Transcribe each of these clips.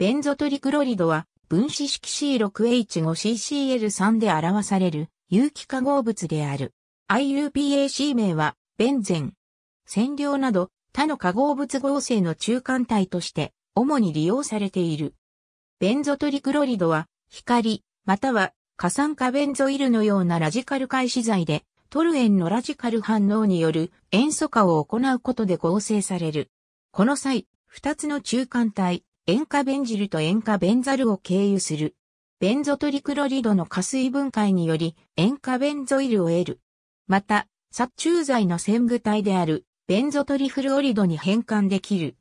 ベンゾトリクロリドは分子式 C6H5CCl3 で表される有機化合物である。IUPAC 名はベンゼン、染料など他の化合物合成の中間体として主に利用されている。ベンゾトリクロリドは光または過酸化ベンゾイルのようなラジカル開始剤でトルエンのラジカル反応による塩素化を行うことで合成される。この際、二つの中間体、塩化ベンジルと塩化ベンザルを経由する。ベンゾトリクロリドの加水分解により塩化ベンゾイルを得る。また、殺虫剤の潜具体であるベンゾトリフルオリドに変換できる。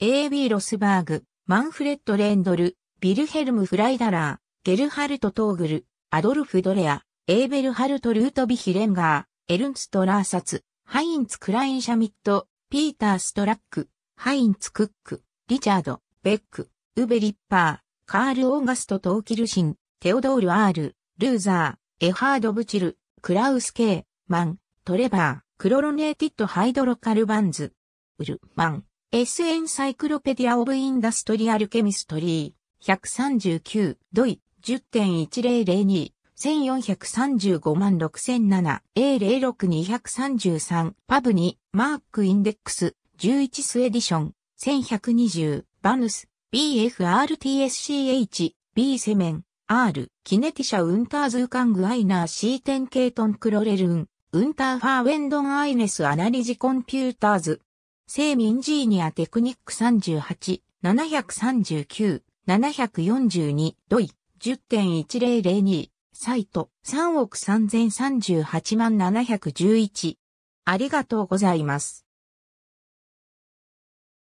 A.B. ロスバーグ、マンフレッド・レンドル、ビルヘルム・フライダラー、ゲルハルト・トーグル、アドルフ・ドレア、エーベル・ハルト・ルート・ビヒ・レンガー、エルンツ・ト・ラーサツ、ハインツ・クライン・シャミット、ピーター・ストラック、ハインツ・クック、リチャード、ベック、ウベ・リッパー、カール・オーガスト・トーキルシン、テオドール・アール、ルーザー、エハード・ブチル、クラウス・ケイ、マン、トレバー、クロロネーティッド・ハイドロカルバンズ、ウル、マン、S エンサイクロペディア・オブ・インダストリアル・ケミストリー、139、ドイ、10.1002、1435万 6007A06233 パブにマークインデックス11スエディション1120、バヌス、BFRTSCH、B セメン、R、キネティシャ・ウンターズーカング・アイナー・ C テン・ケートン・クロレルン、ウンター・ファー・ウェンドン・アイネス・アナリジ・コンピューターズ、セミン・ジーニア・テクニック38、739、742、ドイ、10.1002、サイト、3億3038万711。ありがとうございます。